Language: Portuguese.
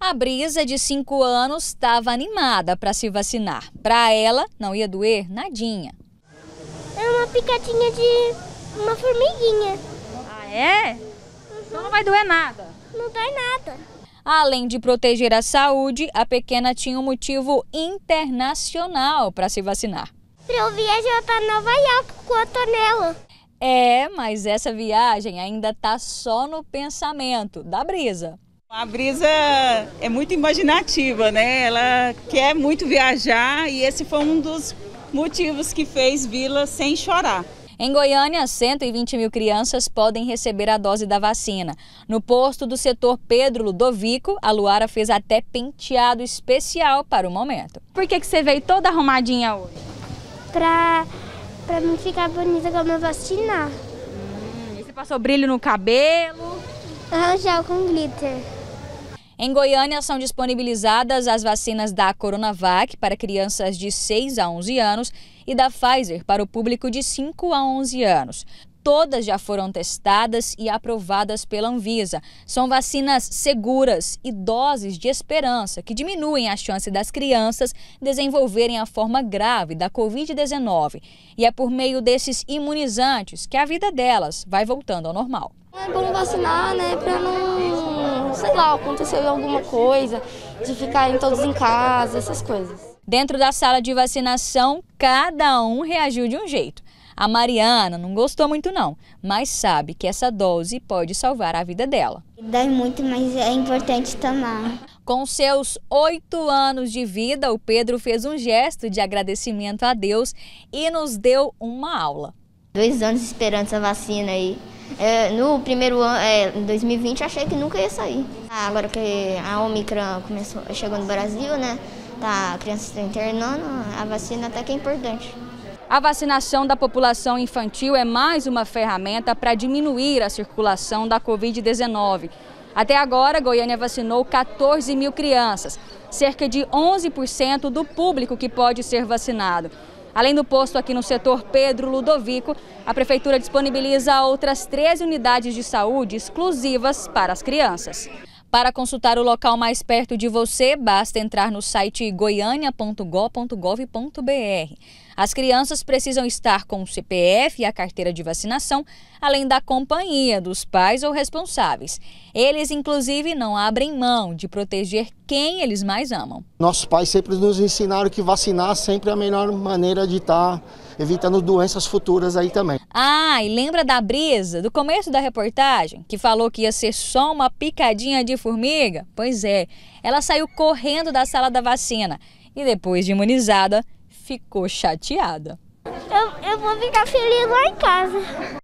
A Brisa, de 5 anos, estava animada para se vacinar. Para ela, não ia doer nadinha. É uma picadinha de uma formiguinha. Ah, é? Uhum. Então não vai doer nada? Não dói nada. Além de proteger a saúde, a pequena tinha um motivo internacional para se vacinar. Para eu viajar para Nova York com a tonela. É, mas essa viagem ainda está só no pensamento da Brisa. A brisa é muito imaginativa, né? Ela quer muito viajar e esse foi um dos motivos que fez Vila sem chorar. Em Goiânia, 120 mil crianças podem receber a dose da vacina. No posto do setor Pedro Ludovico, a Luara fez até penteado especial para o momento. Por que, que você veio toda arrumadinha hoje? Pra, pra não ficar bonita quando eu vacinar. Hum, você passou brilho no cabelo? Arranjar com glitter. Em Goiânia, são disponibilizadas as vacinas da Coronavac para crianças de 6 a 11 anos e da Pfizer para o público de 5 a 11 anos. Todas já foram testadas e aprovadas pela Anvisa. São vacinas seguras e doses de esperança que diminuem a chance das crianças desenvolverem a forma grave da Covid-19. E é por meio desses imunizantes que a vida delas vai voltando ao normal. É bom vacinar, né, para não sei lá, aconteceu alguma coisa, de ficarem todos em casa, essas coisas. Dentro da sala de vacinação, cada um reagiu de um jeito. A Mariana não gostou muito não, mas sabe que essa dose pode salvar a vida dela. Dá muito, mas é importante tomar. Com seus oito anos de vida, o Pedro fez um gesto de agradecimento a Deus e nos deu uma aula. Dois anos esperando essa vacina aí. E é, no primeiro ano, é, 2020, achei que nunca ia sair. Ah, agora que a Omicron começou, chegou no Brasil, né? Tá, a criança está internando, a vacina até que é importante. A vacinação da população infantil é mais uma ferramenta para diminuir a circulação da Covid-19. Até agora, Goiânia vacinou 14 mil crianças, cerca de 11% do público que pode ser vacinado. Além do posto aqui no setor Pedro Ludovico, a Prefeitura disponibiliza outras 13 unidades de saúde exclusivas para as crianças. Para consultar o local mais perto de você, basta entrar no site goiania.gov.br. As crianças precisam estar com o CPF e a carteira de vacinação, além da companhia dos pais ou responsáveis. Eles, inclusive, não abrem mão de proteger quem eles mais amam. Nossos pais sempre nos ensinaram que vacinar sempre é a melhor maneira de estar. Tá evitando doenças futuras aí também. Ah, e lembra da brisa do começo da reportagem, que falou que ia ser só uma picadinha de formiga? Pois é, ela saiu correndo da sala da vacina e depois de imunizada, ficou chateada. Eu, eu vou ficar feliz lá em casa.